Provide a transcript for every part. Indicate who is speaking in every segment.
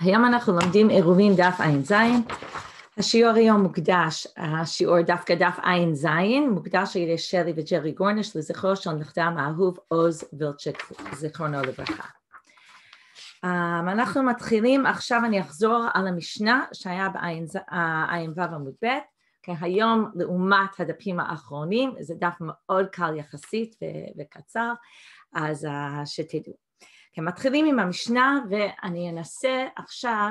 Speaker 1: היום אנחנו לומדים עירובין דף ע"ז. השיעור היום מוקדש, השיעור דווקא דף ע"ז, מוקדש על ידי שלי וג'רי גורנש לזכרו של נכדם האהוב עוז וילצ'ק, זיכרונו לברכה. Um, אנחנו מתחילים, עכשיו אני אחזור על המשנה שהיה בע"ו אה, עמוד ב', כי היום לעומת הדפים האחרונים, זה דף מאוד קל יחסית וקצר, אז uh, שתדעו. כן, מתחילים עם המשנה ואני אנסה עכשיו,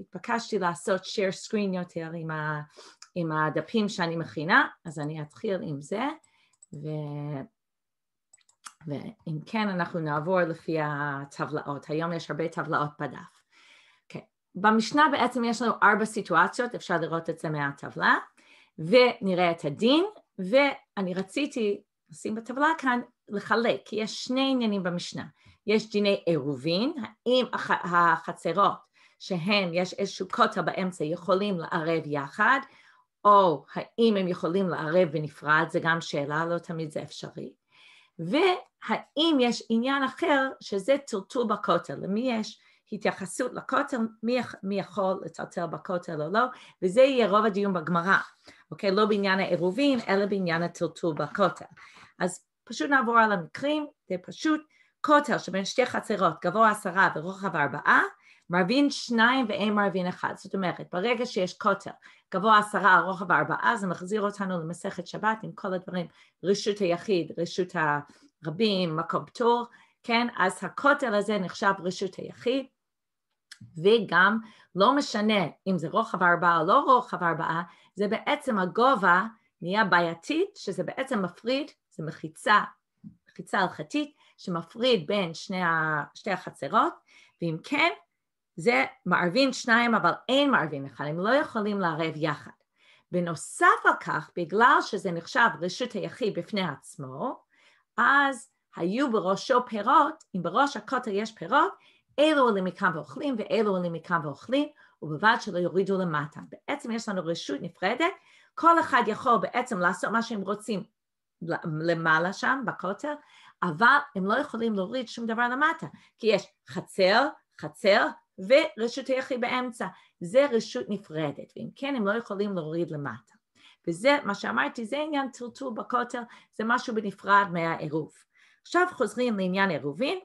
Speaker 1: התבקשתי לעשות share screen יותר עם, ה, עם הדפים שאני מכינה, אז אני אתחיל עם זה, ו, ואם כן אנחנו נעבור לפי הטבלאות, היום יש הרבה טבלאות בדף. Okay. אוקיי. במשנה בעצם יש לנו ארבע סיטואציות, אפשר לראות את זה מהטבלה, ונראה את הדין, ואני רציתי לשים בטבלה כאן לחלק, כי יש שני עניינים במשנה. יש דיני עירובין, האם החצרות שהן, יש איזשהו קוטה באמצע, יכולים לערב יחד, או האם הם יכולים לערב בנפרד, זה גם שאלה, לא תמיד זה אפשרי. והאם יש עניין אחר שזה טלטול בכותל, למי יש התייחסות לכותל, מי, מי יכול לטלטל בכותל או לא, וזה יהיה רוב הדיון בגמרא, אוקיי? לא בעניין העירובים, אלא בעניין הטלטול בכותל. אז פשוט נעבור על המקרים, זה פשוט, כותל שבין שתי חצרות, גבוה עשרה ורוחב ארבעה, מרבין שניים ואין מרבין אחד. זאת אומרת, ברגע שיש כותל, גבוה עשרה, רוחב ארבעה, זה מחזיר אותנו למסכת שבת עם כל הדברים, רשות היחיד, רשות הרבים, מקום פטור, כן? אז הכותל הזה נחשב רשות היחיד, וגם לא משנה אם זה רוחב ארבעה או לא רוחב ארבעה, זה בעצם הגובה נהיה בעייתית, שזה בעצם מפריד, זה מחיצה, מחיצה הלכתית, שמפריד בין שני ה, שתי החצרות, ואם כן, זה מערבין שניים אבל אין מערבין אחד, הם לא יכולים לערב יחד. בנוסף על כך, בגלל שזה נחשב רשות היחיד בפני עצמו, אז היו בראשו פירות, אם בראש הכותל יש פירות, אלו עולים מכאן ואוכלים ואלו עולים מכאן ואוכלים, ובלבד שלא יורידו למטה. בעצם יש לנו רשות נפרדת, כל אחד יכול בעצם לעשות מה שהם רוצים למעלה שם בכותל, אבל הם לא יכולים להוריד שום דבר למטה, כי יש חצר, חצר ורשות היחיד באמצע, זה רשות נפרדת, ואם כן הם לא יכולים להוריד למטה. וזה, מה שאמרתי, זה עניין טלטול בכותל, זה משהו בנפרד מהעירוב. עכשיו חוזרים לעניין עירובים.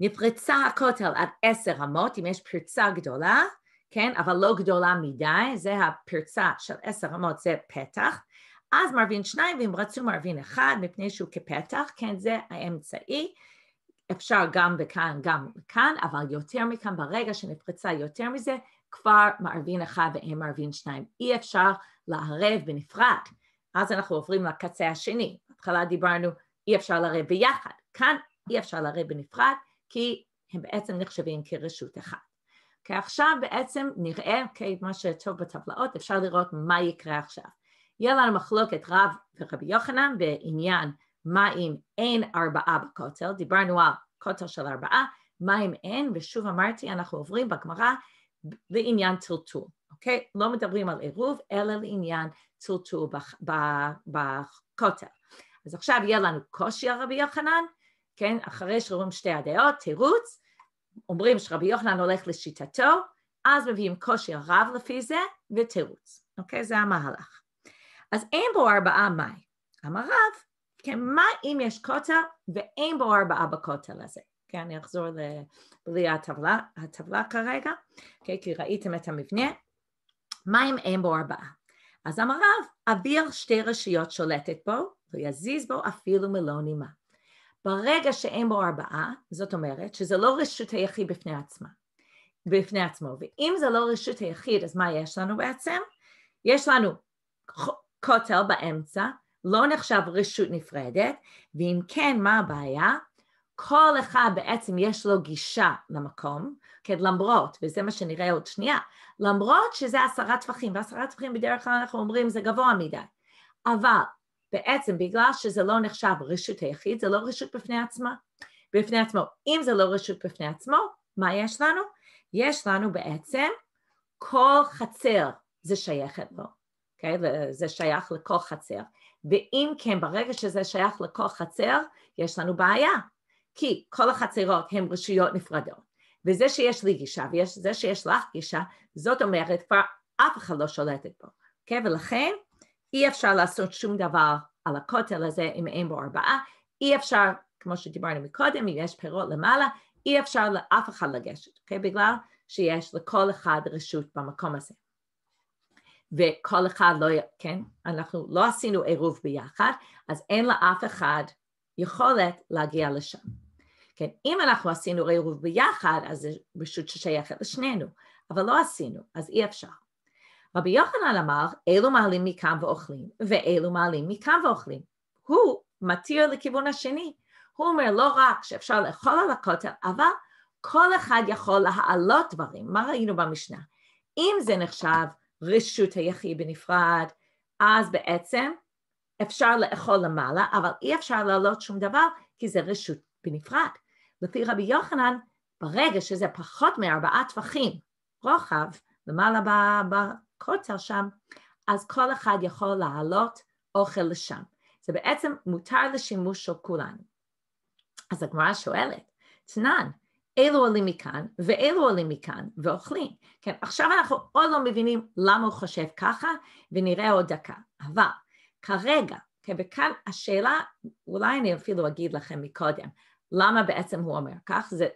Speaker 1: נפרצה הכותל עד עשר אמות, אם יש פרצה גדולה, כן, אבל לא גדולה מדי, זה הפרצה של עשר אמות, זה פתח. אז מרווין שניים, ואם רצו מרווין אחד, מפני שהוא כפתח, כן, זה האמצעי. אפשר גם בכאן, גם כאן, אבל יותר מכאן, ברגע שנפרצה יותר מזה, כבר מערבין אחד ואין מערבין שניים. אי אפשר לערב בנפרד. אז אנחנו עוברים לקצה השני. בהתחלה דיברנו, אי אפשר לערב ביחד. כאן אי אפשר לערב בנפרד, כי הם בעצם נחשבים כרשות אחת. כי אוקיי, עכשיו בעצם נראה, okay, אוקיי, מה שטוב בטבלאות, אפשר לראות מה יקרה עכשיו. יהיה לנו מחלוקת רב ורבי יוחנן בעניין מה אם אין ארבעה בכותל, דיברנו על כותל של ארבעה, מה אם אין, ושוב אמרתי, אנחנו עוברים בגמרא לעניין טלטול, אוקיי? לא מדברים על עירוב, אלא לעניין טלטול בכותל. אז עכשיו יהיה לנו קושי על רבי יוחנן, כן? אחרי שרואים שתי הדעות, תירוץ, אומרים שרבי יוחנן הולך לשיטתו, אז מביאים קושי רב לפי זה ותירוץ, אוקיי? זה המהלך. אז אין בו ארבעה מאי. אמר רב, כן, מה אם יש כותל ואין בו ארבעה בכותל הזה? כן, אני אחזור לבלי הטבלה, הטבלה כרגע, okay, כן, כי ראיתם את המבנה. מה אם אין בו ארבעה? אז אמר רב, אוויר שתי רשויות שולטת בו, ויזיז בו אפילו מלא נימה. ברגע שאין בו ארבעה, זאת אומרת שזה לא רשות היחיד בפני עצמה. בפני עצמו, ואם זה לא רשות היחיד, אז מה יש לנו בעצם? יש לנו כותל באמצע, לא נחשב רשות נפרדת, ואם כן, מה הבעיה? כל אחד בעצם יש לו גישה למקום, כן, למרות, וזה מה שנראה עוד שנייה, למרות שזה עשרה טפחים, ועשרה טפחים בדרך כלל אנחנו אומרים זה גבוה מדי, אבל בעצם בגלל שזה לא נחשב רשות היחיד, זה לא רשות בפני עצמה, בפני עצמו. אם זה לא רשות בפני עצמו, מה יש לנו? יש לנו בעצם כל חצר זה שייכת לו. אוקיי? Okay? וזה שייך לכל חצר. ואם כן, ברגע שזה שייך לכל חצר, יש לנו בעיה, כי כל החצרות הן רשויות נפרדות. וזה שיש לי גישה וזה שיש לך גישה, זאת אומרת כבר אף אחד לא שולטת בו, אוקיי? Okay? ולכן אי אפשר לעשות שום דבר על הכותל הזה אם אין בו ארבעה, אי אפשר, כמו שדיברנו מקודם, אם יש פירות למעלה, אי אפשר לאף אחד לגשת, אוקיי? Okay? בגלל שיש לכל אחד רשות במקום הזה. וכל אחד לא, כן, אנחנו לא עשינו עירוב ביחד, אז אין לאף אחד יכולת להגיע לשם. כן, אם אנחנו עשינו עירוב ביחד, אז זה פשוט ששייכת לשנינו, אבל לא עשינו, אז אי אפשר. רבי יוחנן אמר, אלו מעלים מכאן ואוכלים, ואלו מעלים מכאן ואוכלים. הוא מתיר לכיוון השני. הוא אומר, לא רק שאפשר לאכול על הכותל, אבל כל אחד יכול להעלות דברים. מה ראינו במשנה? אם זה נחשב רשות היחיד בנפרד, אז בעצם אפשר לאכול למעלה, אבל אי אפשר לעלות שום דבר, כי זה רשות בנפרד. לפי רבי יוחנן, ברגע שזה פחות מארבעה טווחים רוחב, למעלה בקוצר שם, אז כל אחד יכול לעלות אוכל לשם. זה בעצם מותר לשימוש של כולנו. אז הגמרא שואלת, תנן, אלו עולים מכאן, ואלו עולים מכאן, ואוכלים. כן, עכשיו אנחנו עוד לא מבינים למה הוא חושב ככה, ונראה עוד דקה. אבל כרגע, כן, וכאן השאלה, אולי אני אפילו אגיד לכם מקודם, למה בעצם הוא אומר כך, זה,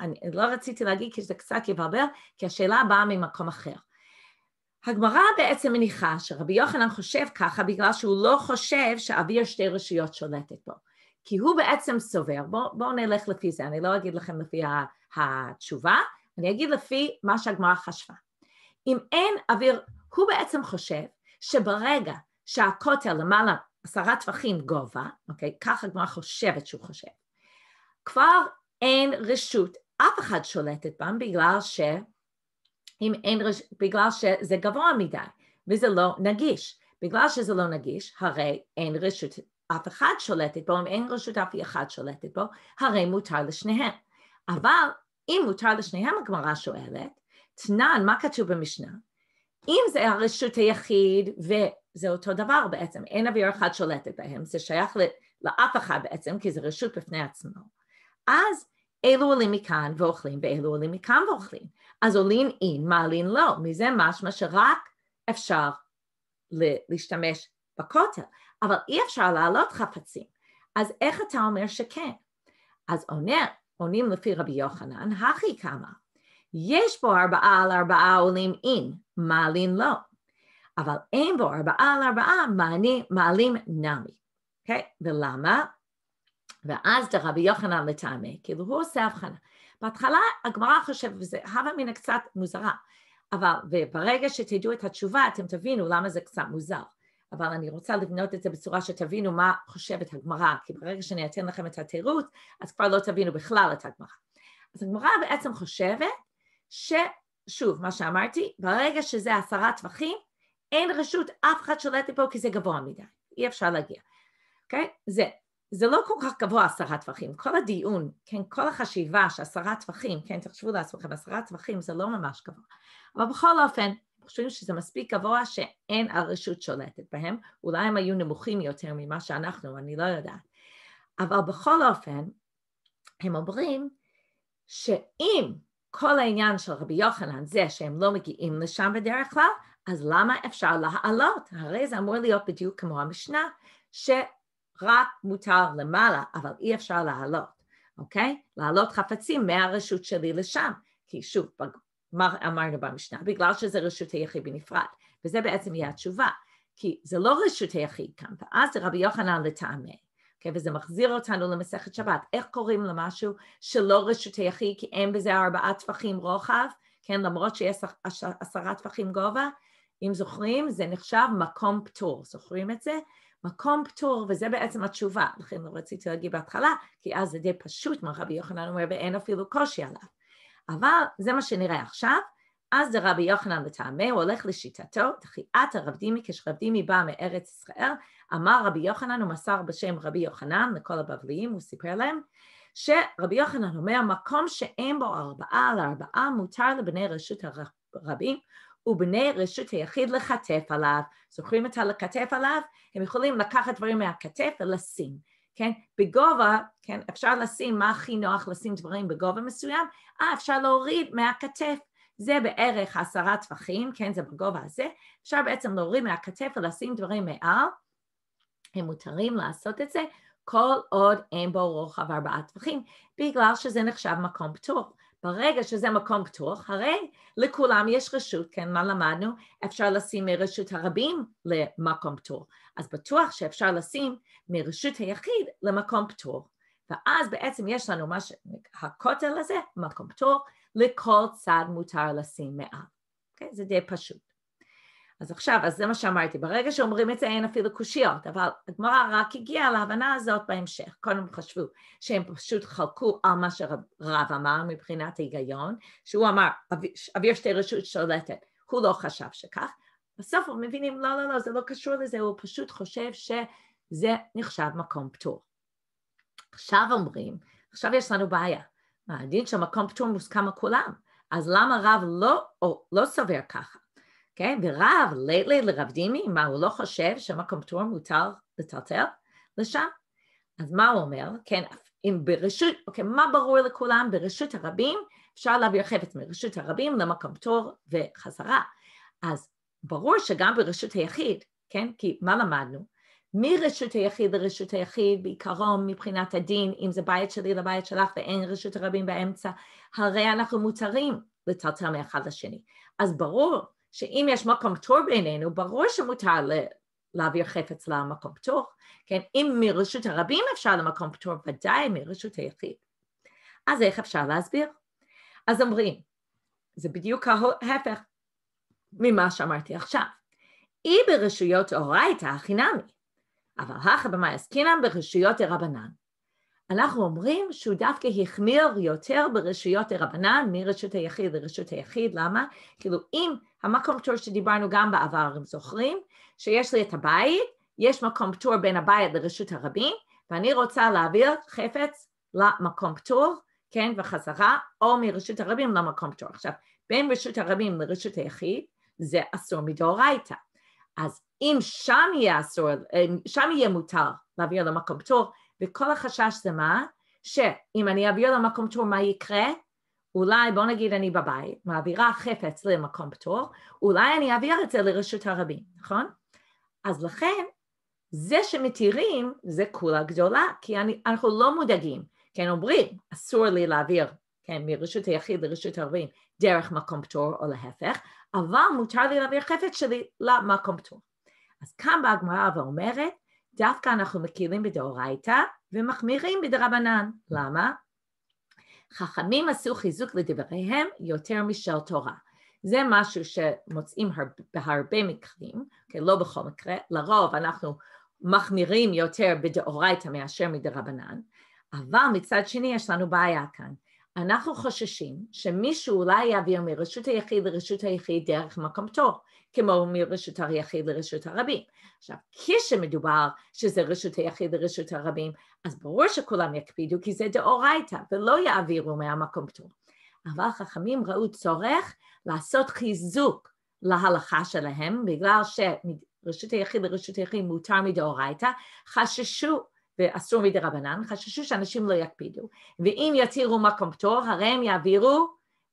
Speaker 1: אני לא רציתי להגיד כי זה קצת יבלבל, כי השאלה באה ממקום אחר. הגמרא בעצם מניחה שרבי יוחנן חושב ככה בגלל שהוא לא חושב שאוויר שתי רשויות שולטת בו. כי הוא בעצם סובר, בואו בוא נלך לפי זה, אני לא אגיד לכם לפי התשובה, אני אגיד לפי מה שהגמרא חשבה. אם אין אוויר, הוא בעצם חושב שברגע שהכותל למעלה עשרה טווחים גובה, אוקיי, ככה הגמרא חושבת שהוא חושב, כבר אין רשות, אף אחד שולטת בהם בגלל ש... אם אין רש... בגלל שזה גבוה מדי וזה לא נגיש. בגלל שזה לא נגיש, הרי אין רשות אף אחד שולטת בו, אם אין רשות אף אחד שולטת בו, הרי מותר לשניהם. אבל אם מותר לשניהם, הגמרא שואלת, תנן, מה כתוב במשנה? אם זה הרשות היחיד, וזה אותו דבר בעצם, אין אוויר אחד שולטת בהם, זה שייך לאף אחד בעצם, כי זה רשות בפני עצמו, אז אלו עולים מכאן ואוכלים, ואלו עולים מכאן ואוכלים. אז עולים אין, מעלים לא, מזה משמע שרק אפשר להשתמש בכותל. אבל אי אפשר להעלות חפצים. אז איך אתה אומר שכן? אז עונה, עונים לפי רבי יוחנן, הכי כמה. יש בו ארבעה על ארבעה עולים אין, מעלין לא. אבל אין בו ארבעה על ארבעה מעני, מעלים נמי. אוקיי? Okay? ולמה? ואז דרבי יוחנן לטעמי, כאילו הוא עושה הבחנה. בהתחלה הגמרא חושבת, וזה הווה מן קצת מוזרה, אבל ברגע שתדעו את התשובה אתם תבינו למה זה קצת מוזר. אבל אני רוצה לבנות את זה בצורה שתבינו מה חושבת הגמרא, כי ברגע שאני אתן לכם את התירוץ, אז כבר לא תבינו בכלל את הגמרא. אז הגמרא בעצם חושבת ששוב, מה שאמרתי, ברגע שזה עשרה טווחים, אין רשות אף אחד שולטת פה כי זה גבוה מדי, אי אפשר להגיע. אוקיי? Okay? זה, זה לא כל כך גבוה עשרה טווחים, כל הדיון, כן, כל החשיבה שעשרה טווחים, כן, תחשבו לעצמכם, עשרה טווחים זה לא ממש גבוה, אבל בכל אופן, חושבים שזה מספיק גבוה שאין הרשות שולטת בהם, אולי הם היו נמוכים יותר ממה שאנחנו, אני לא יודעת. אבל בכל אופן, הם אומרים שאם כל העניין של רבי יוחנן זה שהם לא מגיעים לשם בדרך כלל, אז למה אפשר להעלות? הרי זה אמור להיות בדיוק כמו המשנה, שרק מותר למעלה, אבל אי אפשר להעלות, אוקיי? להעלות חפצים מהרשות שלי לשם. כי שוב, מה אמרנו במשנה, בגלל שזה רשות היחיד בנפרד, וזה בעצם יהיה התשובה, כי זה לא רשות היחיד כאן, ואז זה רבי יוחנן לטעמי. Okay, אוקיי? וזה מחזיר אותנו למסכת שבת, איך קוראים למשהו שלא רשות היחיד כי אין בזה ארבעה טפחים רוחב, כן, למרות שיש עשרה טפחים גובה, אם זוכרים, זה נחשב מקום פטור, זוכרים את זה? מקום פטור, וזה בעצם התשובה, לכן לא רציתי להגיד בהתחלה, כי אז זה די פשוט מה רבי יוחנן אומר, ואין אפילו קושי עליו. אבל זה מה שנראה עכשיו, אז זה רבי יוחנן לטעמי, הוא הולך לשיטתו, תחיית הרב דימי, כשרב דימי בא מארץ ישראל, אמר רבי יוחנן, הוא מסר בשם רבי יוחנן לכל הבבליים, הוא סיפר להם, שרבי יוחנן אומר, מקום שאין בו ארבעה על ארבעה מותר לבני רשות הרבים ובני רשות היחיד לכתף עליו. זוכרים את הלכתף עליו? הם יכולים לקחת דברים מהכתף ולשים. כן? בגובה, כן? אפשר לשים מה הכי נוח לשים דברים בגובה מסוים, אה, אפשר להוריד מהכתף, זה בערך עשרה טפחים, כן? זה בגובה הזה, אפשר בעצם להוריד מהכתף ולשים דברים מעל, הם מותרים לעשות את זה, כל עוד אין בו רוחב ארבעה טפחים, בגלל שזה נחשב מקום פתוח. ברגע שזה מקום פתוח, הרי לכולם יש רשות, כן, מה למדנו? אפשר לשים מרשות הרבים למקום פתוח. אז בטוח שאפשר לשים מרשות היחיד למקום פתוח. ואז בעצם יש לנו מה ש... הכותל הזה, מקום פתוח, לכל צד מותר לשים מעל. Okay? אוקיי? זה די פשוט. אז עכשיו, אז זה מה שאמרתי, ברגע שאומרים את זה אין אפילו קושיות, אבל הגמרא רק הגיעה להבנה הזאת בהמשך. קודם חשבו שהם פשוט חלקו על מה שרב אמר מבחינת ההיגיון, שהוא אמר אוויר שתי רשות שולטת, הוא לא חשב שכך, בסוף הם מבינים לא לא לא זה לא קשור לזה, הוא פשוט חושב שזה נחשב מקום פטור. עכשיו אומרים, עכשיו יש לנו בעיה, הדין של מקום פטור מוסכם על כולם, אז למה רב לא, או, לא סובר ככה? כן? ורב, לילי לרב דימי, מה הוא לא חושב שמקום פטור מותר לטלטל לשם? אז מה הוא אומר? כן, אם ברשות, אוקיי, מה ברור לכולם? ברשות הרבים אפשר להעביר חפץ מרשות הרבים למקום פטור וחזרה. אז ברור שגם ברשות היחיד, כן? כי מה למדנו? מרשות היחיד לרשות היחיד, בעיקרון מבחינת הדין, אם זה בית שלי לבית שלך ואין רשות הרבים באמצע, הרי אנחנו מותרים לטלטל מאחד לשני. אז ברור שאם יש מקום פטור בינינו, ברור שמותר להעביר חפץ למקום פטור, כן? אם מרשות הרבים אפשר למקום פטור, ודאי מרשות היחיד. אז איך אפשר להסביר? אז אומרים, זה בדיוק ההפך ממה שאמרתי עכשיו. אי ברשויות אורייתא הכי נמי, אבל הכי במאי עסקינם ברשויות הרבנן. אנחנו אומרים שהוא דווקא החמיר יותר ברשויות הרבנן מרשות היחיד לרשות היחיד, למה? כאילו אם המקום פטור שדיברנו גם בעבר, אם זוכרים, שיש לי את הבית, יש מקום פטור בין הבית לרשות הרבים, ואני רוצה להעביר חפץ למקום פטור, כן, וחזרה, או מרשות הרבים למקום פטור. עכשיו, בין רשות הרבים לרשות היחיד, זה אסור מדאורייתא. אז אם שם יהיה אסור, שם יהיה מותר להעביר למקום פטור, וכל החשש זה מה? שאם אני אעביר למקום פטור, מה יקרה? אולי, בוא נגיד אני בבית, מעבירה חפץ למקום פטור, אולי אני אעביר את זה לרשות הרבים, נכון? אז לכן, זה שמתירים זה כולה גדולה, כי אני, אנחנו לא מודאגים, כן אומרים, אסור לי להעביר, כן, מרשות היחיד לרשות הרבים, דרך מקום פטור או להפך, אבל מותר לי להעביר חפץ שלי למקום פטור. אז כאן באה הגמרא ואומרת, דווקא אנחנו מקילים בדאורייתא ומחמירים בדרבנן. למה? חכמים עשו חיזוק לדבריהם יותר משל תורה. זה משהו שמוצאים בהרבה מקרים, okay, כן, לא בכל מקרה, לרוב אנחנו מחמירים יותר בדאורייתא מאשר מדרבנן, אבל מצד שני יש לנו בעיה כאן, אנחנו חוששים שמישהו אולי יעביר מרשות היחיד לרשות היחיד דרך מקום טוב, כמו מרשות היחיד לרשות הרבים. עכשיו, כשמדובר שזה רשות היחיד לרשות הרבים, אז ברור שכולם יקפידו כי זה דאורייתא ולא יעבירו מהמקום טוב. אבל חכמים ראו צורך לעשות חיזוק להלכה שלהם, בגלל שרשות היחיד לרשות היחיד מותר מדאורייתא, חששו ואסור מדי רבנן, חששו שאנשים לא יקפידו, ואם יתירו מקום פטור, הרי הם יעבירו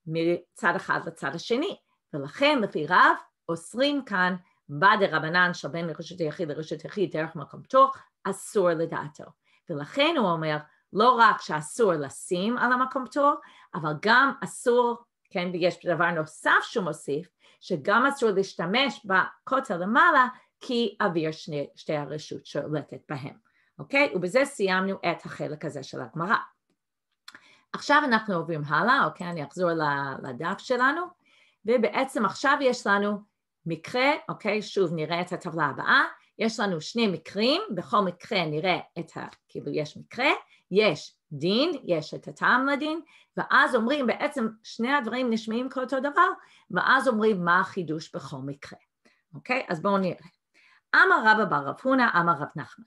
Speaker 1: מצד אחד לצד השני, ולכן לפי רב אוסרים כאן בא רבנן של בין לרשות היחיד לרשות היחיד דרך מקום פטור, אסור לדעתו. ולכן הוא אומר, לא רק שאסור לשים על המקום פטור, אבל גם אסור, כן, ויש דבר נוסף שהוא מוסיף, שגם אסור להשתמש בכותל למעלה, כי אוויר שני, שתי הרשות שולטת בהם. אוקיי? ובזה סיימנו את החלק הזה של הגמרא. עכשיו אנחנו עוברים הלאה, אוקיי? אני אחזור לדף שלנו, ובעצם עכשיו יש לנו מקרה, אוקיי? שוב נראה את הטבלה הבאה, יש לנו שני מקרים, בכל מקרה נראה את ה... כאילו יש מקרה, יש דין, יש את הטעם לדין, ואז אומרים בעצם שני הדברים נשמעים כאותו דבר, ואז אומרים מה החידוש בכל מקרה, אוקיי? אז בואו נראה. אמר רבא בר רב הונא, אמר רב נחמן.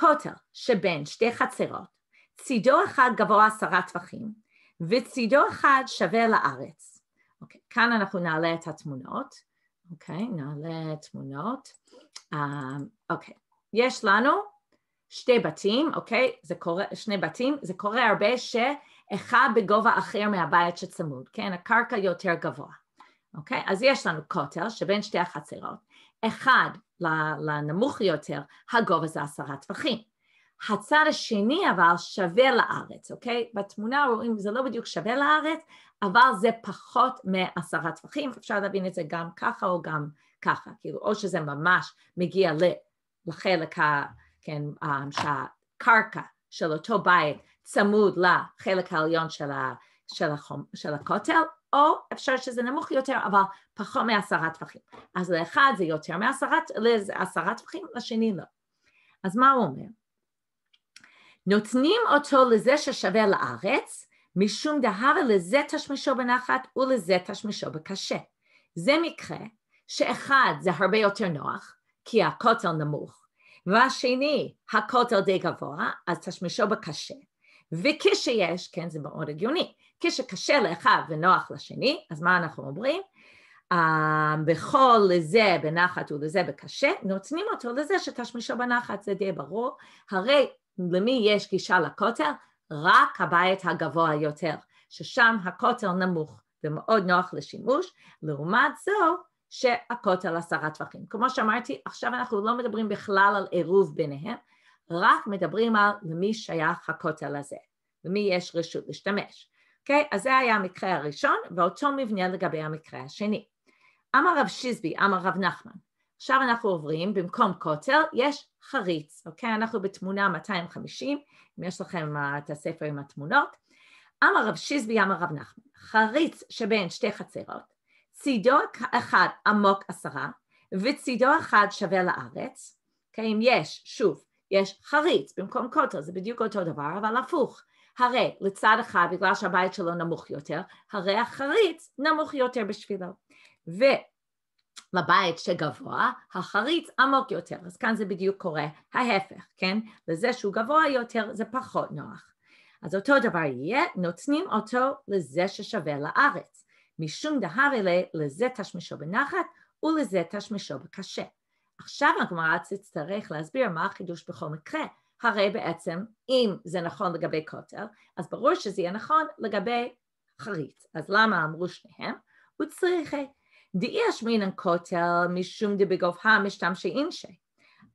Speaker 1: קוטר שבין שתי חצרות, צידו אחד גבוה עשרה טווחים וצידו אחד שווה לארץ. אוקיי, כאן אנחנו נעלה את התמונות, אוקיי, נעלה תמונות. אה, אוקיי, יש לנו שתי בתים, אוקיי, זה קורה, שני בתים, זה קורה הרבה שאחד בגובה אחר מהבית שצמוד, כן, הקרקע יותר גבוה. אוקיי, אז יש לנו כותל שבין שתי החצרות, אחד לנמוך יותר, הגובה זה עשרה טווחים. הצד השני אבל שווה לארץ, אוקיי? בתמונה רואים זה לא בדיוק שווה לארץ, אבל זה פחות מעשרה טווחים, אפשר להבין את זה גם ככה או גם ככה, כאילו או שזה ממש מגיע לחלק ה... כן, שהקרקע של אותו בית צמוד לחלק העליון של ה... של, החום, של הכותל, או אפשר שזה נמוך יותר, אבל פחות מעשרה טווחים. אז לאחד זה יותר מעשרה טווחים, לשני לא. אז מה הוא אומר? נותנים אותו לזה ששווה לארץ, משום דהר לזה תשמישו בנחת ולזה תשמישו בקשה. זה מקרה שאחד זה הרבה יותר נוח, כי הכותל נמוך, והשני, הכותל די גבוה, אז תשמישו בקשה. וכשיש, כן, זה מאוד הגיוני, כשקשה לאחד ונוח לשני, אז מה אנחנו אומרים? בכל אה, לזה בנחת ולזה בקשה, נותנים אותו לזה שתשמישו בנחת, זה די ברור. הרי למי יש גישה לכותל? רק הבית הגבוה יותר, ששם הכותל נמוך ומאוד נוח לשימוש, לעומת זו שהכותל עשרה טווחים. כמו שאמרתי, עכשיו אנחנו לא מדברים בכלל על עירוב ביניהם, רק מדברים על למי שייך הכותל הזה, למי יש רשות להשתמש. אוקיי? אז זה היה המקרה הראשון, ואותו מבנה לגבי המקרה השני. אמר רב שיזבי, אמר רב נחמן, עכשיו אנחנו עוברים, במקום כותל יש חריץ, אוקיי? אנחנו בתמונה 250, אם יש לכם אה, את הספר עם התמונות. אמר רב שיזבי, אמר רב נחמן, חריץ שבין שתי חצרות, צידו אחד עמוק עשרה, וצידו אחד שווה לארץ, אוקיי? אם יש, שוב, יש חריץ במקום כותל, זה בדיוק אותו דבר, אבל הפוך. הרי לצד אחד, בגלל שהבית שלו נמוך יותר, הרי החריץ נמוך יותר בשבילו. ולבית שגבוה, החריץ עמוק יותר. אז כאן זה בדיוק קורה ההפך, כן? לזה שהוא גבוה יותר זה פחות נוח. אז אותו דבר יהיה, נותנים אותו לזה ששווה לארץ. משום דהר אלה, לזה תשמשו בנחת ולזה תשמשו בקשה. עכשיו הגמרא תצטרך להסביר מה החידוש בכל מקרה. הרי בעצם אם זה נכון לגבי כותל, אז ברור שזה יהיה נכון לגבי חריץ. אז למה אמרו שניהם? הוא וצריכי. דאי אשמינן כותל משום דבגובה משתמשי אינשי.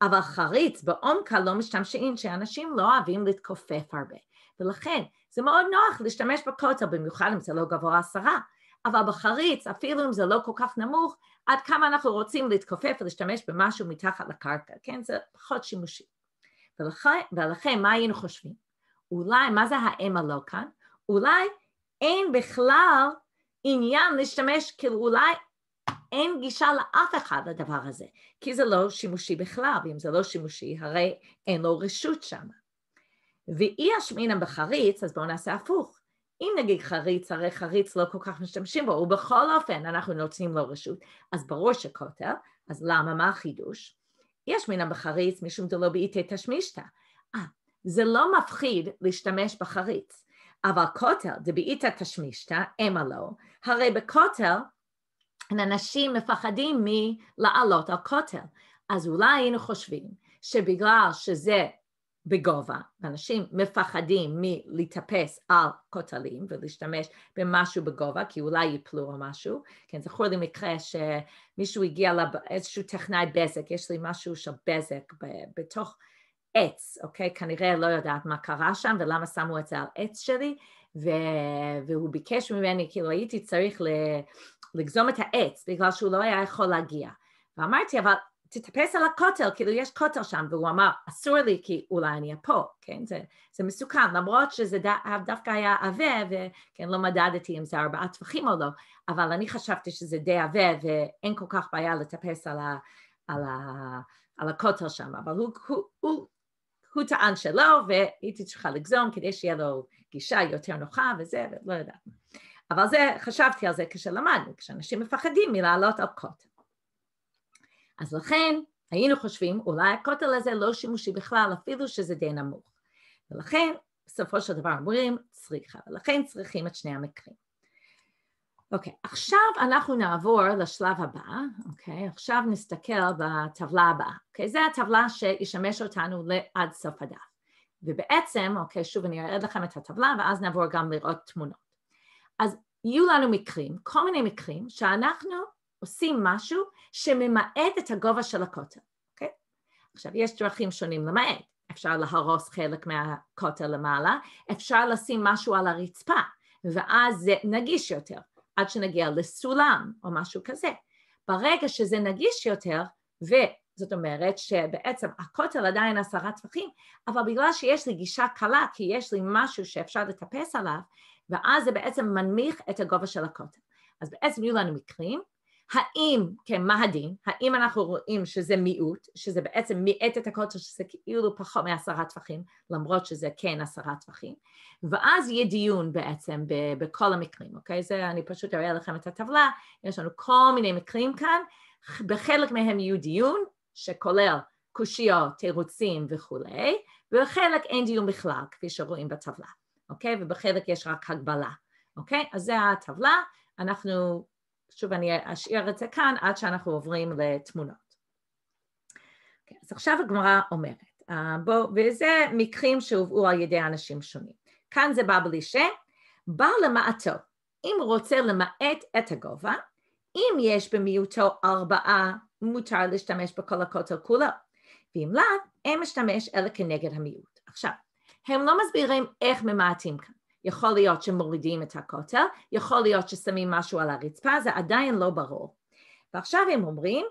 Speaker 1: אבל חריץ בעומקה לא משתמשי שאנשים לא אוהבים להתכופף הרבה. ולכן זה מאוד נוח להשתמש בכותל, במיוחד אם זה לא גבוה עשרה. אבל בחריץ, אפילו אם זה לא כל כך נמוך, עד כמה אנחנו רוצים להתכופף ולהשתמש במשהו מתחת לקרקע, כן? זה פחות שימושי. ולכן, מה היינו חושבים? אולי, מה זה האם הלא כאן? אולי אין בכלל עניין להשתמש, כאילו אולי אין גישה לאף אחד לדבר הזה, כי זה לא שימושי בכלל, ואם זה לא שימושי הרי אין לו רשות שם. ואי השמינם בחריץ, אז בואו נעשה הפוך. אם נגיד חריץ, הרי חריץ לא כל כך משתמשים בו, ובכל אופן אנחנו נותנים לו רשות, אז ברור שכותל, אז למה, מה החידוש? יש מינם בחריץ משום דלא בעיטי תשמישתא. אה, זה לא מפחיד להשתמש בחריץ, אבל כותל דבעיטה תשמישתא, אמה לא, הרי בכותל אנשים מפחדים מלעלות על כותל. אז אולי היינו חושבים שבגלל שזה בגובה, אנשים מפחדים מלהתאפס על כותלים ולהשתמש במשהו בגובה כי אולי ייפלו או משהו, כן, זכור לי מקרה שמישהו הגיע לאיזשהו טכנאי בזק, יש לי משהו של בזק בתוך עץ, אוקיי, כנראה לא יודעת מה קרה שם ולמה שמו את זה על עץ שלי ו... והוא ביקש ממני, כאילו הייתי צריך לגזום את העץ בגלל שהוא לא היה יכול להגיע ואמרתי אבל תטפס על הכותל, כאילו יש כותל שם, והוא אמר, אסור לי כי אולי אני אפול, כן? זה, זה מסוכן, למרות שזה ד, אה, דווקא היה עבה, וכן, לא מדדתי אם זה ארבעה טווחים או לא, אבל אני חשבתי שזה די עבה, ואין כל כך בעיה לטפס על, ה, על, ה, על הכותל שם, אבל הוא, הוא, הוא, הוא טען שלא, והייתי צריכה לגזום כדי שיהיה לו גישה יותר נוחה וזה, ולא יודעת. אבל זה, חשבתי על זה כשלמדנו, כשאנשים מפחדים מלעלות על כותל. אז לכן היינו חושבים, אולי הכותל הזה לא שימושי בכלל, אפילו שזה די נמוך. ולכן, בסופו של דבר אומרים, צריכה, ולכן צריכים את שני המקרים. אוקיי, okay, עכשיו אנחנו נעבור לשלב הבא, אוקיי? Okay? עכשיו נסתכל בטבלה הבאה. אוקיי, okay? זו הטבלה שישמש אותנו עד סוף הדף. ובעצם, אוקיי, okay, שוב אני אראה לכם את הטבלה ואז נעבור גם לראות תמונות. אז יהיו לנו מקרים, כל מיני מקרים, שאנחנו עושים משהו שממעט את הגובה של הכותל, אוקיי? Okay? עכשיו, יש דרכים שונים למעט. אפשר להרוס חלק מהכותל למעלה, אפשר לשים משהו על הרצפה, ואז זה נגיש יותר, עד שנגיע לסולם או משהו כזה. ברגע שזה נגיש יותר, וזאת אומרת שבעצם הכותל עדיין עשרה טווחים, אבל בגלל שיש לי גישה קלה, כי יש לי משהו שאפשר לטפס עליו, ואז זה בעצם מנמיך את הגובה של הכותל. אז בעצם יהיו לנו מקרים האם כן, מה הדין, האם אנחנו רואים שזה מיעוט, שזה בעצם מיעט את הקוטר שזה כאילו פחות מעשרה טווחים, למרות שזה כן עשרה טווחים, ואז יהיה דיון בעצם בכל המקרים, אוקיי? זה, אני פשוט אראה לכם את הטבלה, יש לנו כל מיני מקרים כאן, בחלק מהם יהיו דיון שכולל קושיות, תירוצים וכולי, ובחלק אין דיון בכלל, כפי שרואים בטבלה, אוקיי? ובחלק יש רק הגבלה, אוקיי? אז זה הטבלה, אנחנו שוב, אני אשאיר את זה כאן עד שאנחנו עוברים לתמונות. Okay, אוקיי, אז עכשיו הגמרא אומרת, uh, בוא, וזה מקרים שהובאו על ידי אנשים שונים. כאן זה בא בלי ש, בא למעטו. אם רוצה למעט את הגובה, אם יש במיעוטו ארבעה, מותר להשתמש בכל הכותל כולו. ואם לאו, אין משתמש אלא כנגד המיעוט. עכשיו, הם לא מסבירים איך ממעטים כאן. יכול להיות שמורידים את הכותל, יכול להיות ששמים משהו על הרצפה, זה עדיין לא ברור. ועכשיו הם אומרים,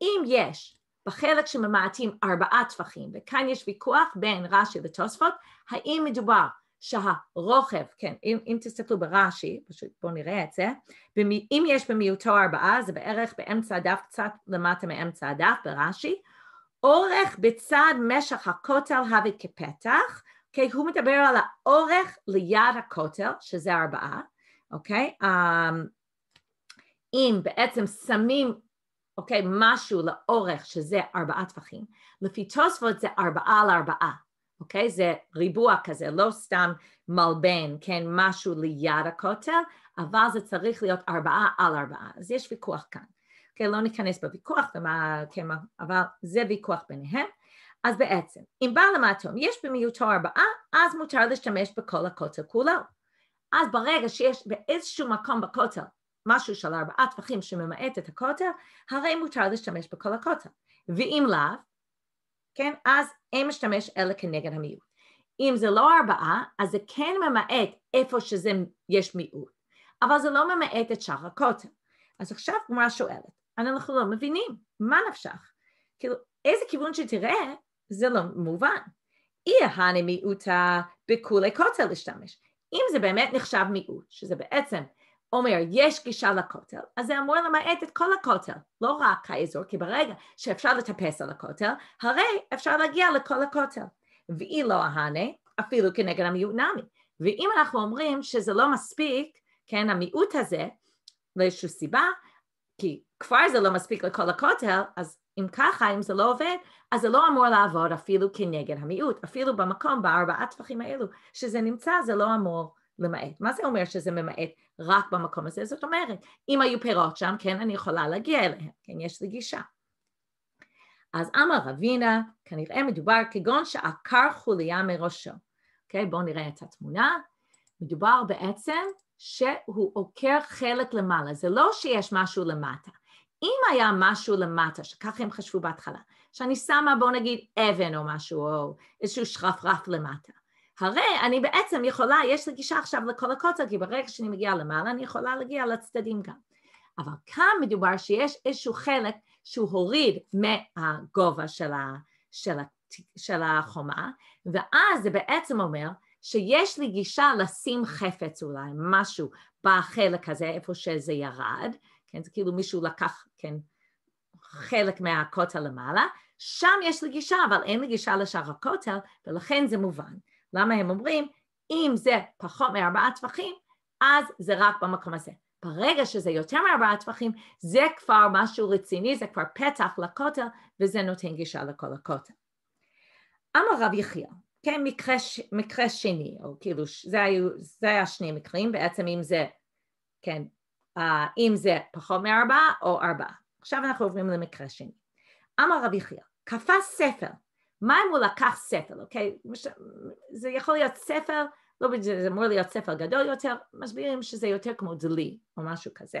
Speaker 1: אם יש בחלק שממעטים ארבעה טפחים, וכאן יש ויכוח בין רש"י לתוספות, האם מדובר שהרוכב, כן, אם, אם תסתכלו ברש"י, פשוט בואו נראה את זה, במי, אם יש במיעוטו ארבעה, זה בערך באמצע הדף, קצת למטה מאמצע הדף ברש"י, אורך בצד משך הכותל הווה כפתח, אוקיי? הוא מדבר על האורך ליד הכותל, שזה ארבעה, אוקיי? אמ, אם בעצם שמים, אוקיי, משהו לאורך, שזה ארבעה טווחים, לפי תוספות זה ארבעה על ארבעה, אוקיי? זה ריבוע כזה, לא סתם מלבן, כן, משהו ליד הכותל, אבל זה צריך להיות ארבעה על ארבעה. אז יש ויכוח כאן. אוקיי, לא ניכנס בוויכוח, ומה, כן, אבל זה ויכוח ביניהם. אז בעצם, אם בעל המאטום יש במיעוטו ארבעה, אז מותר להשתמש בכל הכותל כולו. אז ברגע שיש באיזשהו מקום בכותל משהו של ארבעה טפחים שממעט את הכותל, הרי מותר להשתמש בכל הכותל. ואם לאו, כן, אז אין משתמש אלא כנגד המיעוט. אם זה לא ארבעה, אז זה כן ממעט איפה שזה יש מיעוט, אבל זה לא ממעט את שאר הכותל. אז עכשיו גמרא שואלת, אנחנו לא מבינים, מה נפשך? כאילו, איזה כיוון שתראה, זה לא מובן. אי ההנה מיעוטה בכולי כותל להשתמש. אם זה באמת נחשב מיעוט, שזה בעצם אומר יש גישה לכותל, אז זה אמור למעט את כל הכותל, לא רק האזור, כי ברגע שאפשר לטפס על הכותל, הרי אפשר להגיע לכל הכותל. ואי לא ההנה, אפילו כנגד המיעוט נמי. ואם אנחנו אומרים שזה לא מספיק, כן, המיעוט הזה, לאיזושהי סיבה, כי כבר זה לא מספיק לכל הכותל, אז אם ככה, אם זה לא עובד, אז זה לא אמור לעבוד אפילו כנגד המיעוט, אפילו במקום, בארבעה טווחים האלו שזה נמצא, זה לא אמור למעט. מה זה אומר שזה ממעט רק במקום הזה? זאת אומרת, אם היו פירות שם, כן, אני יכולה להגיע אליהם, כן, יש לי גישה. אז אמר רבינה, כנראה מדובר כגון שעקר חוליה מראשו. אוקיי, okay, בואו נראה את התמונה. מדובר בעצם שהוא עוקר חלק למעלה, זה לא שיש משהו למטה. אם היה משהו למטה, שככה הם חשבו בהתחלה, שאני שמה בואו נגיד אבן או משהו, או איזשהו שרפרף למטה, הרי אני בעצם יכולה, יש לי גישה עכשיו לכל הכותל, כי ברגע שאני מגיעה למעלה אני יכולה להגיע לצדדים גם. אבל כאן מדובר שיש איזשהו חלק שהוא הוריד מהגובה של, ה, של, ה, של החומה, ואז זה בעצם אומר שיש לי גישה לשים חפץ אולי, משהו בחלק הזה, איפה שזה ירד, כן, זה כאילו מישהו לקח, כן, חלק מהכותל למעלה, שם יש לי גישה, אבל אין לי גישה לשאר הכותל, ולכן זה מובן. למה הם אומרים, אם זה פחות מארבעה טווחים, אז זה רק במקום הזה. ברגע שזה יותר מארבעה טווחים, זה כבר משהו רציני, זה כבר פתח לכותל, וזה נותן גישה לכל הכותל. אמר רב יחיא, כן, מקרה, מקרה שני, או כאילו, זה, היו, זה היה שני מקרים, בעצם אם זה, כן, אה, אם זה פחות מארבעה או ארבעה. עכשיו אנחנו עוברים למקרה שני. אמר רבי חייא, קפץ ספר, מה אם הוא לקח ספר, אוקיי? זה יכול להיות ספר, לא בדיוק, זה אמור להיות ספר גדול יותר, מסבירים שזה יותר כמו דלי או משהו כזה.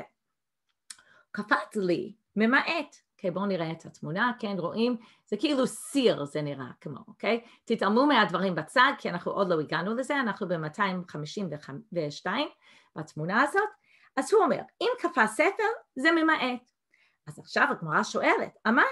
Speaker 1: קפץ דלי, ממעט, אוקיי? okay, בואו נראה את התמונה, כן, רואים? זה כאילו סיר זה נראה כמו, אוקיי? Okay? תתעלמו מהדברים בצד, כי אנחנו עוד לא הגענו לזה, אנחנו ב-252 בתמונה הזאת. אז הוא אומר, אם קפא ספר זה ממעט. אז עכשיו הגמרא שואלת, עמי,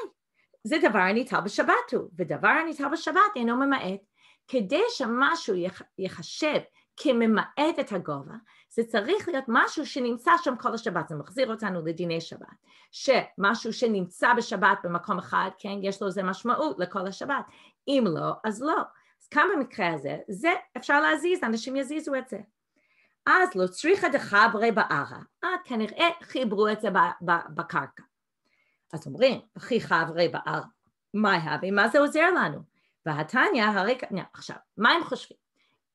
Speaker 1: זה דבר הניטל בשבת הוא, ודבר הניטל בשבת אינו ממעט. כדי שמשהו ייחשב כממעט את הגובה, זה צריך להיות משהו שנמצא שם כל השבת, זה מחזיר אותנו לדיני שבת, שמשהו שנמצא בשבת במקום אחד, כן, יש לו איזה משמעות לכל השבת, אם לא, אז לא. אז כאן במקרה הזה, זה אפשר להזיז, אנשים יזיזו את זה. אז לא צריכה דחברי בערה, אה, כנראה חיברו את זה בקרקע. אז אומרים, הכי חברי בערה, מה הביא, מה זה עוזר לנו? והתניא, הרי, עכשיו, מה הם חושבים?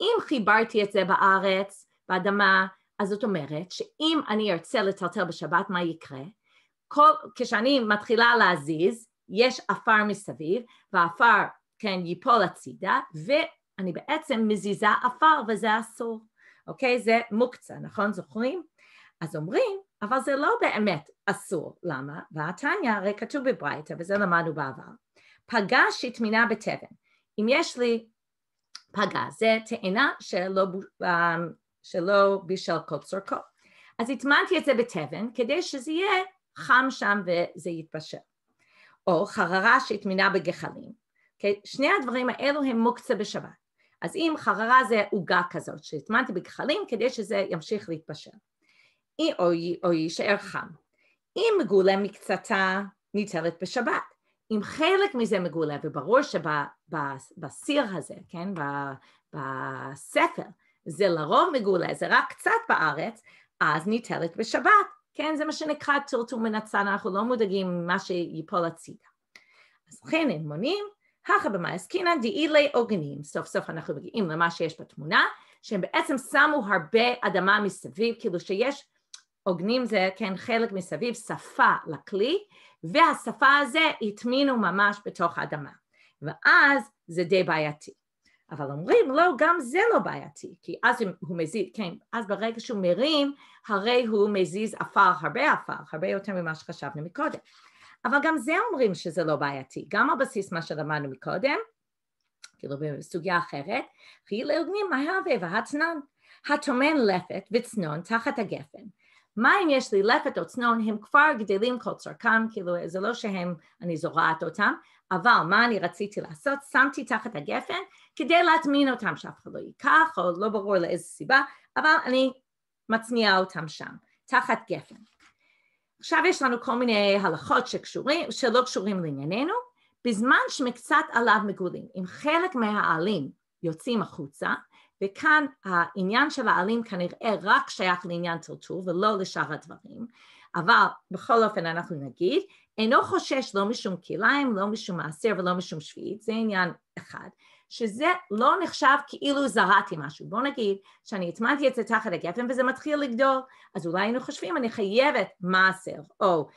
Speaker 1: אם חיברתי את זה בארץ, באדמה, אז זאת אומרת שאם אני ארצה לטלטל בשבת, מה יקרה? כל, כשאני מתחילה להזיז, יש עפר מסביב, והעפר, כן, ייפול הצידה, ואני בעצם מזיזה עפר, וזה אסור. אוקיי? זה מוקצה, נכון? זוכרים? אז אומרים, אבל זה לא באמת אסור. למה? והתניא, הרי כתוב בברייתא, וזה למדנו בעבר, פגש שטמינה בתבן. אם יש לי פגז, זה תאנה שלא, אמ, שלא בשל כל צורכו. אז הטמנתי את זה בתבן כדי שזה יהיה חם שם וזה יתבשל. או חררה שהטמינה בגחלים. אוקיי? שני הדברים האלו הם מוקצה בשבת. אז אם חררה זה עוגה כזאת שהטמנתי בגחלים כדי שזה ימשיך להתפשר או, או יישאר חם. אם מגולה מקצתה ניטלת בשבת. אם חלק מזה מגולה, וברור שבסיר הזה, כן, בספר, זה לרוב מגולה, זה רק קצת בארץ, אז ניטלת בשבת. כן, זה מה שנקרא טלטול מן הצד, אנחנו לא מודאגים ממה שיפול הצידה. אז לכן הם מונים ככה במה עסקינן דאילי עוגנים. סוף סוף אנחנו מגיעים למה שיש בתמונה, שהם בעצם שמו הרבה אדמה מסביב, כאילו שיש עוגנים זה כן חלק מסביב, שפה לכלי, והשפה הזה הטמינו ממש בתוך האדמה. ואז זה די בעייתי. אבל אומרים לא, גם זה לא בעייתי, כי אז הוא מזיז, כן, אז ברגע שהוא מרים, הרי הוא מזיז עפר, הרבה עפר, הרבה יותר ממה שחשבנו מקודם. אבל גם זה אומרים שזה לא בעייתי, גם על בסיס מה שלמדנו מקודם, כאילו בסוגיה אחרת, כי לעוגנים מההווה והצנן, הטומן לפת וצנון תחת הגפן. מה אם יש לי לפת או צנון, הם כבר גדלים כל צורכם, כאילו זה לא שהם, אני זורעת אותם, אבל מה אני רציתי לעשות? שמתי תחת הגפן כדי להטמין אותם שאף אחד לא ייקח, או לא ברור לאיזה סיבה, אבל אני מצניעה אותם שם, תחת גפן. עכשיו יש לנו כל מיני הלכות שקשורים, שלא קשורים לענייננו, בזמן שמקצת עליו מגולים. אם חלק מהעלים יוצאים החוצה, וכאן העניין של העלים כנראה רק שייך לעניין טלטול ולא לשאר הדברים, אבל בכל אופן אנחנו נגיד, אינו חושש לא משום כליים, לא משום מעשר ולא משום שביעית, זה עניין אחד. שזה לא נחשב כאילו זרעתי משהו. בואו נגיד שאני הטמנתי את זה תחת הגפן וזה מתחיל לגדול, אז אולי היינו חושבים אני חייבת מעשר, או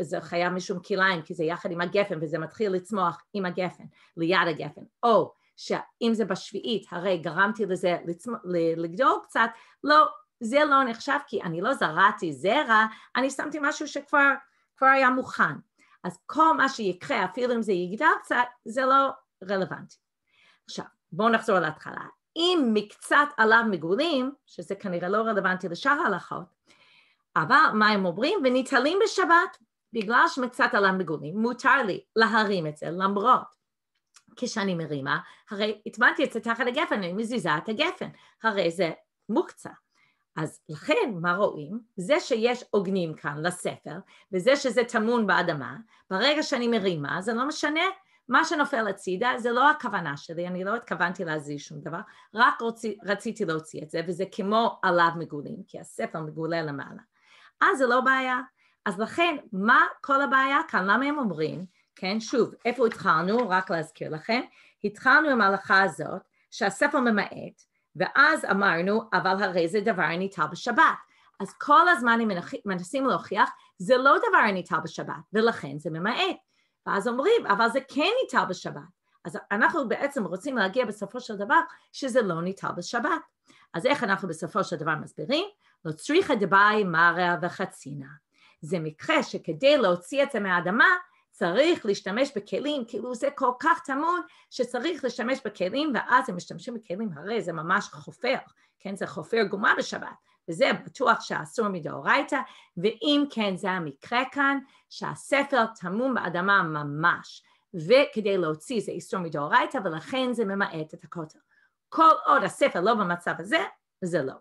Speaker 1: זה חייב משום כליים, כי זה יחד עם הגפן וזה מתחיל לצמוח עם הגפן, ליד הגפן, או שאם זה בשביעית הרי גרמתי לזה לצמ... לגדול קצת, לא, זה לא נחשב כי אני לא זרעתי זרע, אני שמתי משהו שכבר כבר היה מוכן. אז כל מה שיקרה, אפילו אם זה יגדל קצת, זה לא רלוונטי. עכשיו, בואו נחזור להתחלה. אם מקצת עליו מגולים, שזה כנראה לא רלוונטי לשאר ההלכות, אבל מה הם אומרים? וניטלים בשבת, בגלל שמקצת עליו מגולים, מותר לי להרים את זה, למרות כשאני מרימה, הרי הטמנתי את זה תחת הגפן, אני מזיזה את הגפן, הרי זה מוקצה. אז לכן, מה רואים? זה שיש עוגנים כאן לספר, וזה שזה טמון באדמה, ברגע שאני מרימה, זה לא משנה מה שנופל הצידה זה לא הכוונה שלי, אני לא התכוונתי להזיז שום דבר, רק רוצי, רציתי להוציא את זה, וזה כמו עליו מגולים, כי הספר מגולה למעלה. אז זה לא בעיה. אז לכן, מה כל הבעיה כאן? למה הם אומרים, כן, שוב, איפה התחלנו? רק להזכיר לכם, התחלנו עם ההלכה הזאת, שהספר ממעט, ואז אמרנו, אבל הרי זה דבר הניטל בשבת. אז כל הזמן הם מנסים להוכיח, זה לא דבר הניטל בשבת, ולכן זה ממעט. ואז אומרים, אבל זה כן ניטל בשבת. אז אנחנו בעצם רוצים להגיע בסופו של דבר שזה לא ניטל בשבת. אז איך אנחנו בסופו של דבר מסבירים? לא צריכה דבעי מרע וחצינה. זה מקרה שכדי להוציא את זה מהאדמה, צריך להשתמש בכלים, כאילו זה כל כך טמון שצריך להשתמש בכלים ואז הם משתמשים בכלים, הרי זה ממש חופר, כן, זה חופר גומה בשבת, וזה בטוח שאסור מדאורייתא, ואם כן זה המקרה כאן, שהספר טמון באדמה ממש, וכדי להוציא זה איסור מדאורייתא, ולכן זה ממעט את הכותל. כל עוד הספר לא במצב הזה, זה לא.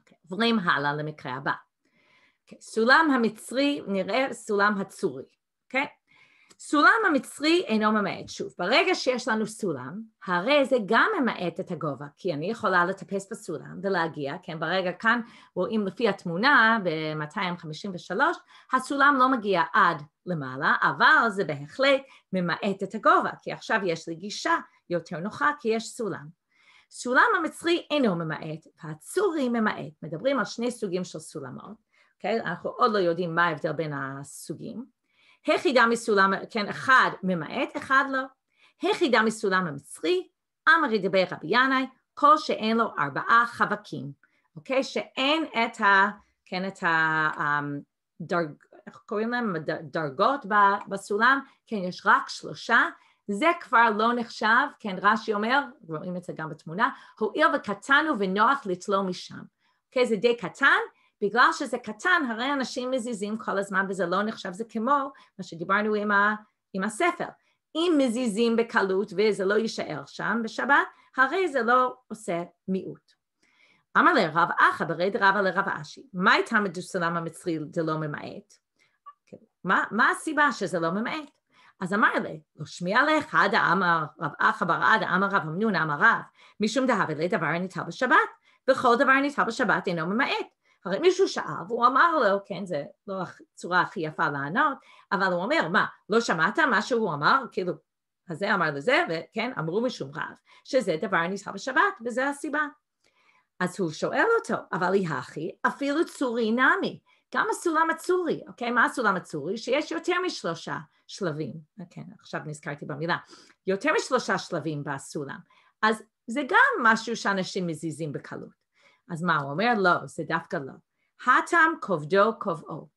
Speaker 1: אוקיי, עוברים okay, הלאה למקרה הבא. Okay, אוקיי, סולם המצרי נראה סולם הצורי, אוקיי? Okay? סולם המצרי אינו ממעט. שוב, ברגע שיש לנו סולם, הרי זה גם ממעט את הגובה, כי אני יכולה לטפס בסולם ולהגיע, כן, ברגע כאן רואים לפי התמונה ב-253, הסולם לא מגיע עד למעלה, אבל זה בהחלט ממעט את הגובה, כי עכשיו יש לי גישה יותר נוחה, כי יש סולם. סולם המצרי אינו ממעט, והצורי ממעט. מדברים על שני סוגים של סולמות, אוקיי? אנחנו עוד לא יודעים מה ההבדל בין הסוגים. היחידה מסולם, כן, אחד ממעט, אחד לא. היחידה מסולם המצרי, אמר ידבר רבי ינאי, כל שאין לו ארבעה חבקים, אוקיי? שאין את ה... כן, את ה... הדרג... אמ, איך קוראים להם? דרגות בסולם, כן, יש רק שלושה. זה כבר לא נחשב, כן, רש"י אומר, רואים את זה גם בתמונה, הואיל וקטן הוא ונוח לתלום משם. אוקיי, זה די קטן, בגלל שזה קטן, הרי אנשים מזיזים כל הזמן וזה לא נחשב, זה כמו מה שדיברנו עם, ה, עם הספר. אם מזיזים בקלות וזה לא יישאר שם בשבת, הרי זה לא עושה מיעוט. אמר לרב אחא ברי דרבה לרב אשי, מה הייתה מדוסלם המצרי דלא ממעט? כן, מה, מה הסיבה שזה לא ממעט? אז אמר לי, לא שמיע לך, עד אמר רב אחא בר עד אמר רב אמנון אמר רב, משום דהב אלי דבר הניטל בשבת, וכל דבר הניטל בשבת אינו ממעט. הרי מישהו שאל והוא אמר לו, כן, זה לא הצורה הכי יפה לענות, אבל הוא אומר, מה, לא שמעת מה שהוא אמר? כאילו, הזה אמר לזה, וכן, אמרו משום רב, שזה דבר נסחר בשבת, וזו הסיבה. אז הוא שואל אותו, אבל היא הכי, אפילו צורי נמי, גם הסולם הצורי, אוקיי? מה הסולם הצורי? שיש יותר משלושה שלבים, כן, עכשיו נזכרתי במילה, יותר משלושה שלבים בסולם. אז זה גם משהו שאנשים מזיזים בקלות. אז מה, הוא אומר? לא, זה דווקא לא. הטעם כובדו קובעו.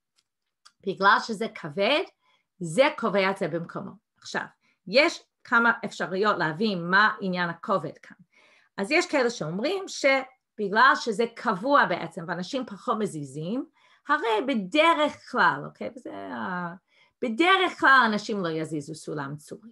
Speaker 1: בגלל שזה כבד, זה קובע את זה במקומו. עכשיו, יש כמה אפשרויות להבין מה עניין הכובד כאן. אז יש כאלה שאומרים שבגלל שזה קבוע בעצם ואנשים פחות מזיזים, הרי בדרך כלל, אוקיי? וזה, בדרך כלל אנשים לא יזיזו סולם צורי,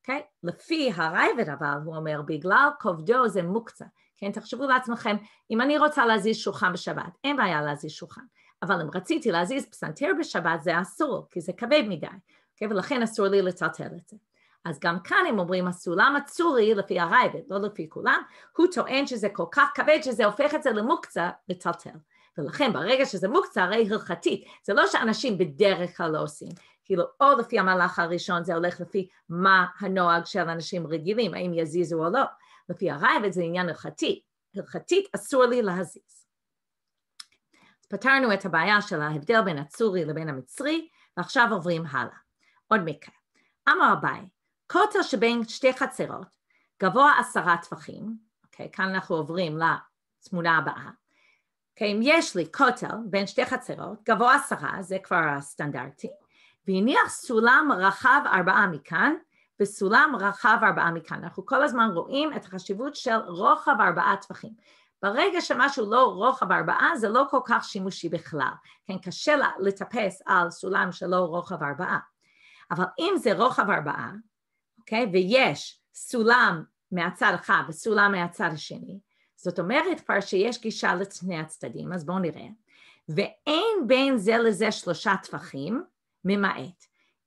Speaker 1: אוקיי? לפי הרייבד אבל, הוא אומר, בגלל כובדו זה מוקצה. כן, תחשבו לעצמכם, אם אני רוצה להזיז שולחן בשבת, אין בעיה להזיז שולחן, אבל אם רציתי להזיז פסנתר בשבת זה אסור, כי זה כבד מדי, okay, אוקיי? ולכן אסור לי לטלטל את זה. אז גם כאן הם אומרים, הסולם הצורי לפי הרייבד, לא לפי כולם, הוא טוען שזה כל כך כבד שזה הופך את זה למוקצה לטלטל. ולכן ברגע שזה מוקצה, הרי הלכתית, זה לא שאנשים בדרך כלל לא עושים, כאילו או לפי המהלך הראשון זה הולך לפי מה הנוהג של אנשים רגילים, האם יזיזו או לא, לפי הרייבד זה עניין הלכתי, הלכתית אסור לי להזיז. אז פתרנו את הבעיה של ההבדל בין הצורי לבין המצרי, ועכשיו עוברים הלאה. עוד מקרה. אמר אביי, קוטר שבין שתי חצרות, גבוה עשרה טפחים, אוקיי, כאן אנחנו עוברים לתמונה הבאה. אוקיי, אם יש לי קוטר בין שתי חצרות, גבוה עשרה, זה כבר הסטנדרטי, והניח סולם רחב ארבעה מכאן, בסולם רחב ארבעה מכאן. אנחנו כל הזמן רואים את החשיבות של רוחב ארבעה טווחים. ברגע שמשהו לא רוחב ארבעה זה לא כל כך שימושי בכלל, כן, קשה לטפס על סולם שלא רוחב ארבעה. אבל אם זה רוחב ארבעה, אוקיי, ויש סולם מהצד אחד וסולם מהצד השני, זאת אומרת כבר שיש גישה לשני הצדדים, אז בואו נראה. ואין בין זה לזה שלושה טווחים, ממעט.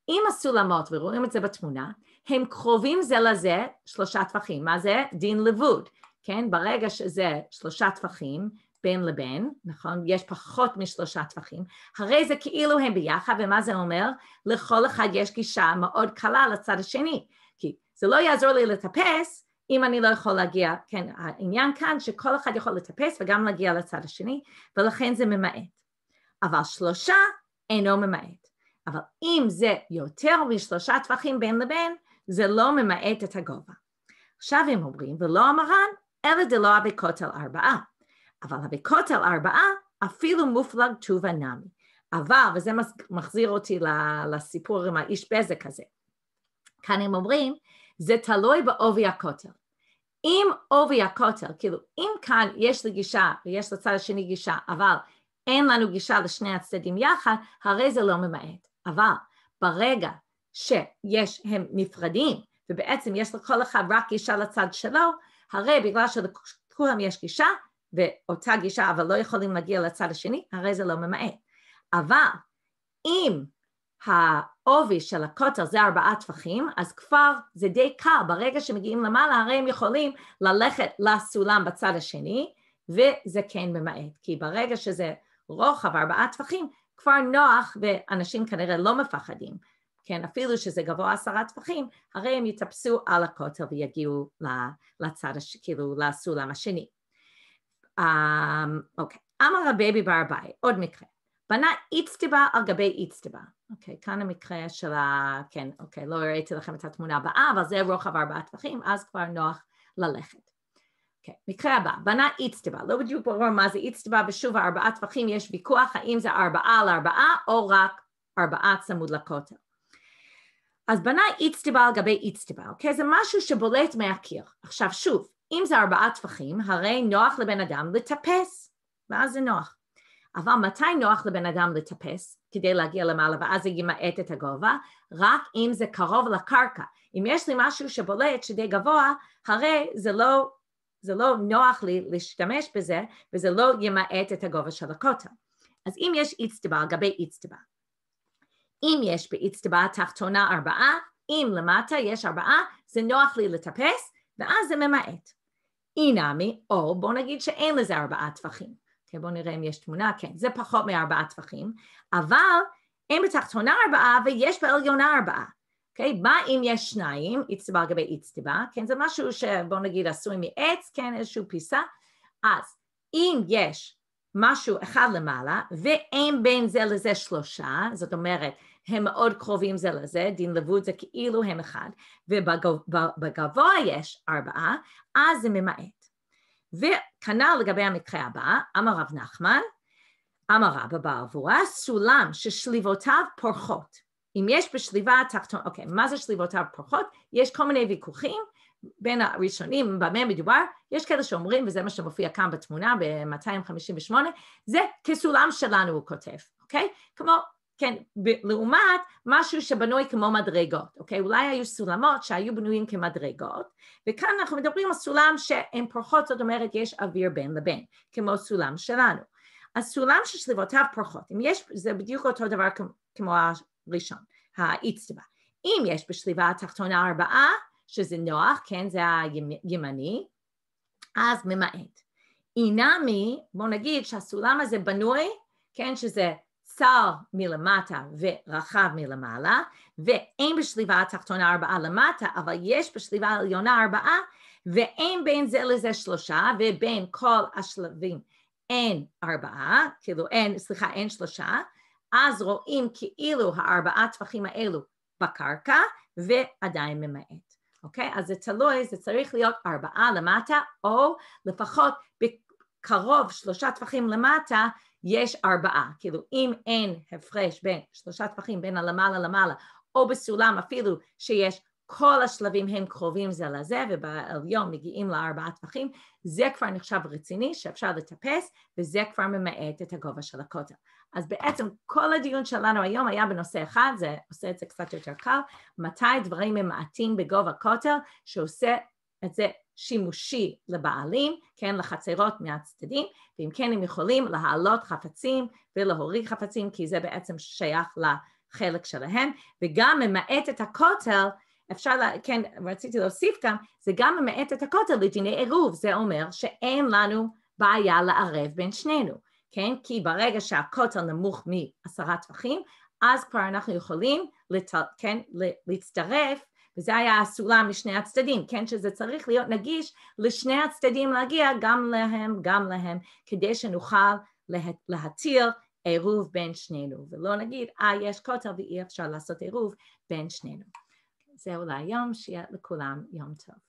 Speaker 1: אם הסולמות, ורואים את זה בתמונה, הם קרובים זה לזה שלושה טווחים. מה זה? דין לבוד, כן? ברגע שזה שלושה טווחים, בין לבין, נכון? יש פחות משלושה טווחים, הרי זה כאילו הם ביחד, ומה זה אומר? לכל אחד יש גישה מאוד קלה לצד השני, כי זה לא יעזור לי לטפס אם אני לא יכול להגיע, כן, העניין כאן שכל אחד יכול לטפס וגם להגיע לצד השני, ולכן זה ממעט. אבל שלושה אינו ממעט. אבל אם זה יותר משלושה טווחים בין לבין, זה לא ממעט את הגובה. עכשיו הם אומרים, ולא המרן, אלא דלא אבי כותל ארבעה. אבל אבי כותל ארבעה, אפילו מופלג תשובה נמי. אבל, וזה מחזיר אותי לסיפור עם האיש בזק הזה, כאן הם אומרים, זה תלוי בעובי הכותל. אם עובי הכותל, כאילו אם כאן יש לי גישה ויש לצד השני גישה, אבל אין לנו גישה לשני הצדדים יחד, הרי זה לא ממעט. אבל ברגע שיש, הם נפרדים, ובעצם יש לכל אחד רק גישה לצד שלו, הרי בגלל שלכולם יש גישה, ואותה גישה אבל לא יכולים להגיע לצד השני, הרי זה לא ממעט. אבל אם העובי של הכותל זה ארבעה טפחים, אז כבר זה די קל, ברגע שמגיעים למעלה הרי הם יכולים ללכת לסולם בצד השני, וזה כן ממעט, כי ברגע שזה רוחב ארבעה טפחים, כבר נוח ואנשים כנראה לא מפחדים. כן, אפילו שזה גבוה עשרה טפחים, הרי הם יטפסו על הכותל ויגיעו לצד, הש... כאילו לסולם השני. אמ, אוקיי, אמר רבי בי בר ביי, עוד מקרה. בנה איצטיבה על גבי איצטיבה. אוקיי, okay, כאן המקרה של ה... כן, אוקיי, okay, לא הראיתי לכם את התמונה הבאה, אבל זה רוחב ארבעה טפחים, אז כבר נוח ללכת. אוקיי, מקרה הבא, בנה איצטיבה, לא בדיוק ברור מה זה איצטיבה, ושוב ארבעה טפחים יש ויכוח האם זה ארבעה על ארבעה או רק ארבעה צמוד לכותל. אז בנה איצטבה על גבי איצטבה, אוקיי? זה משהו שבולט מהקיר. עכשיו שוב, אם זה ארבעה טפחים, הרי נוח לבן אדם לטפס, ואז זה נוח. אבל מתי נוח לבן אדם לטפס כדי להגיע למעלה ואז זה ימעט את הגובה? רק אם זה קרוב לקרקע. אם יש לי משהו שבולט שדי גבוה, הרי זה לא, זה לא נוח לי להשתמש בזה וזה לא ימעט את הגובה של הקוטה. אז אם יש איצטבה על גבי איצטבה, אם יש באצטבה התחתונה ארבעה, אם למטה יש ארבעה, זה נוח לי לטפס, ואז זה ממעט. אינמי, או בואו נגיד שאין לזה ארבעה טפחים. okay, אוקיי, בואו נראה אם יש תמונה, כן, זה פחות מארבעה טפחים, אבל אין בתחתונה ארבעה ויש בעליונה ארבעה. okay, אוקיי, מה אם יש שניים, אצטבה לגבי גבי כן, זה משהו שבואו נגיד עשוי מעץ, כן, איזושהי פיסה, אז אם יש משהו אחד למעלה, ואין בין זה לזה שלושה, זאת אומרת, הם מאוד קרובים זה לזה, דין לבוד זה כאילו הם אחד, ובגבוה יש ארבעה, אז זה ממעט. וכנ"ל לגבי המקרה הבא, אמר רב נחמן, אמר רבא בעבורה, סולם ששליבותיו פורחות. אם יש בשליבה התחתונה, אוקיי, מה זה שליבותיו פורחות? יש כל מיני ויכוחים, בין הראשונים במה מדובר, יש כאלה שאומרים, וזה מה שמופיע כאן בתמונה ב-258, זה כסולם שלנו הוא כותב, אוקיי? כמו, כן, לעומת משהו שבנוי כמו מדרגות, אוקיי? אולי היו סולמות שהיו בנויים כמדרגות, וכאן אנחנו מדברים על סולם שהן פרחות, זאת אומרת יש אוויר בין לבין, כמו סולם שלנו. הסולם של שליבותיו פרחות, אם יש, זה בדיוק אותו דבר כמו הראשון, האיצטבה. אם יש בשליבה התחתונה ארבעה, שזה נוח, כן, זה הימני, אז ממעט. אינמי, בואו נגיד שהסולם הזה בנוי, כן, שזה צר מלמטה ורחב מלמעלה, ואין בשליבה התחתונה ארבעה למטה, אבל יש בשליבה העליונה ארבעה, ואין בין זה לזה שלושה, ובין כל השלבים אין ארבעה, כאילו אין, סליחה, אין שלושה, אז רואים כאילו הארבעה טפחים האלו בקרקע, ועדיין ממעט. אוקיי? אז זה תלוי, זה צריך להיות ארבעה למטה, או לפחות בקרוב שלושה טפחים למטה, יש ארבעה. כאילו, אם אין הפרש בין שלושה טפחים בין הלמעלה למעלה, או בסולם אפילו שיש כל השלבים הם קרובים זה לזה ובעליון מגיעים לארבעה טווחים, זה כבר נחשב רציני שאפשר לטפס וזה כבר ממעט את הגובה של הכותל. אז בעצם כל הדיון שלנו היום היה בנושא אחד, זה עושה את זה קצת יותר קל, מתי דברים ממעטים בגובה כותל שעושה את זה שימושי לבעלים, כן, לחצרות מהצדדים, ואם כן הם יכולים להעלות חפצים ולהוריד חפצים כי זה בעצם שייך לחלק שלהם, וגם ממעט את הכותל אפשר, לה, כן, רציתי להוסיף גם, זה גם ממעט את הכותל לדיני עירוב, זה אומר שאין לנו בעיה לערב בין שנינו. כן? כי ברגע שהכותל נמוך מעשרה טווחים, אז כבר אנחנו יכולים לת... כן? להצטרף, וזה היה הסולם משני הצדדים, כן? שזה צריך להיות נגיש לשני הצדדים להגיע גם להם, גם להם, כדי שנוכל לה... להתיר עירוב בין שנינו, ולא נגיד, אה, יש כותל ואי אפשר לעשות עירוב בין שנינו. זהו להיום, שיהיה לכולם יום טוב.